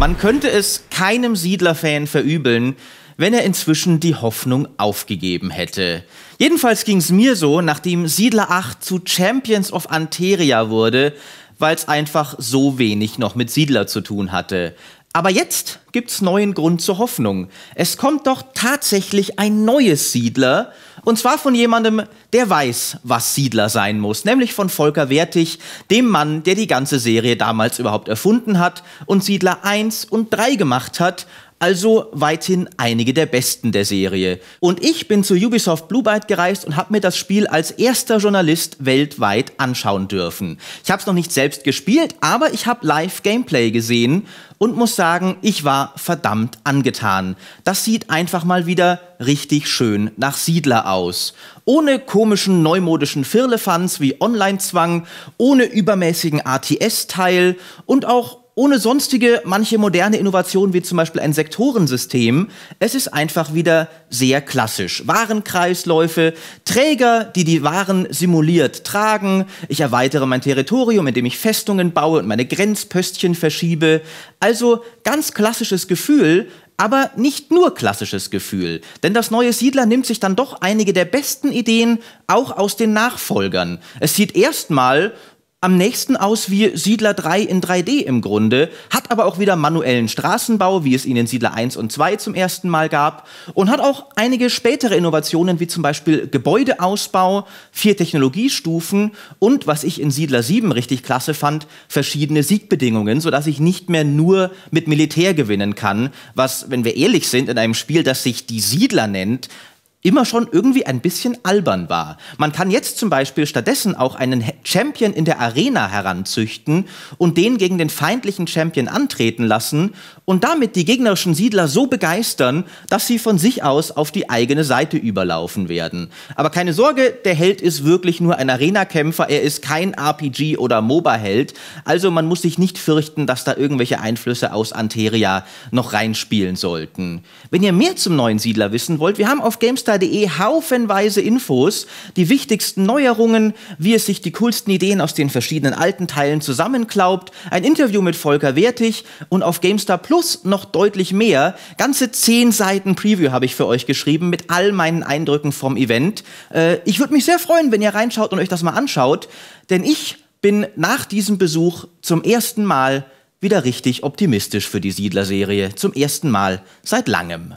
Man könnte es keinem Siedlerfan verübeln, wenn er inzwischen die Hoffnung aufgegeben hätte. Jedenfalls ging es mir so, nachdem Siedler 8 zu Champions of Anteria wurde, weil es einfach so wenig noch mit Siedler zu tun hatte. Aber jetzt gibt's neuen Grund zur Hoffnung. Es kommt doch tatsächlich ein neues Siedler, und zwar von jemandem, der weiß, was Siedler sein muss, nämlich von Volker Wertig, dem Mann, der die ganze Serie damals überhaupt erfunden hat und Siedler 1 und 3 gemacht hat also weithin einige der besten der Serie. Und ich bin zu Ubisoft Blue Byte gereist und habe mir das Spiel als erster Journalist weltweit anschauen dürfen. Ich habe es noch nicht selbst gespielt, aber ich habe live Gameplay gesehen und muss sagen, ich war verdammt angetan. Das sieht einfach mal wieder richtig schön nach Siedler aus. Ohne komischen neumodischen Firlefanz wie Online-Zwang, ohne übermäßigen RTS-Teil und auch ohne sonstige manche moderne Innovationen wie zum Beispiel ein Sektorensystem. Es ist einfach wieder sehr klassisch. Warenkreisläufe, Träger, die die Waren simuliert tragen. Ich erweitere mein Territorium, indem ich Festungen baue und meine Grenzpöstchen verschiebe. Also ganz klassisches Gefühl, aber nicht nur klassisches Gefühl, denn das neue Siedler nimmt sich dann doch einige der besten Ideen auch aus den Nachfolgern. Es sieht erstmal am nächsten aus wie Siedler 3 in 3D im Grunde, hat aber auch wieder manuellen Straßenbau, wie es ihn in Siedler 1 und 2 zum ersten Mal gab und hat auch einige spätere Innovationen wie zum Beispiel Gebäudeausbau, vier Technologiestufen und, was ich in Siedler 7 richtig klasse fand, verschiedene Siegbedingungen, sodass ich nicht mehr nur mit Militär gewinnen kann, was, wenn wir ehrlich sind, in einem Spiel, das sich die Siedler nennt, immer schon irgendwie ein bisschen albern war. Man kann jetzt zum Beispiel stattdessen auch einen Champion in der Arena heranzüchten und den gegen den feindlichen Champion antreten lassen und damit die gegnerischen Siedler so begeistern, dass sie von sich aus auf die eigene Seite überlaufen werden. Aber keine Sorge, der Held ist wirklich nur ein Arena-Kämpfer, er ist kein RPG- oder MOBA-Held, also man muss sich nicht fürchten, dass da irgendwelche Einflüsse aus Anteria noch reinspielen sollten. Wenn ihr mehr zum neuen Siedler wissen wollt, wir haben auf GameStar extra.de haufenweise Infos, die wichtigsten Neuerungen, wie es sich die coolsten Ideen aus den verschiedenen alten Teilen zusammenklaubt, ein Interview mit Volker Wertig und auf GameStar Plus noch deutlich mehr. Ganze zehn Seiten Preview habe ich für euch geschrieben mit all meinen Eindrücken vom Event. Äh, ich würde mich sehr freuen, wenn ihr reinschaut und euch das mal anschaut, denn ich bin nach diesem Besuch zum ersten Mal wieder richtig optimistisch für die Siedler-Serie. Zum ersten Mal seit langem.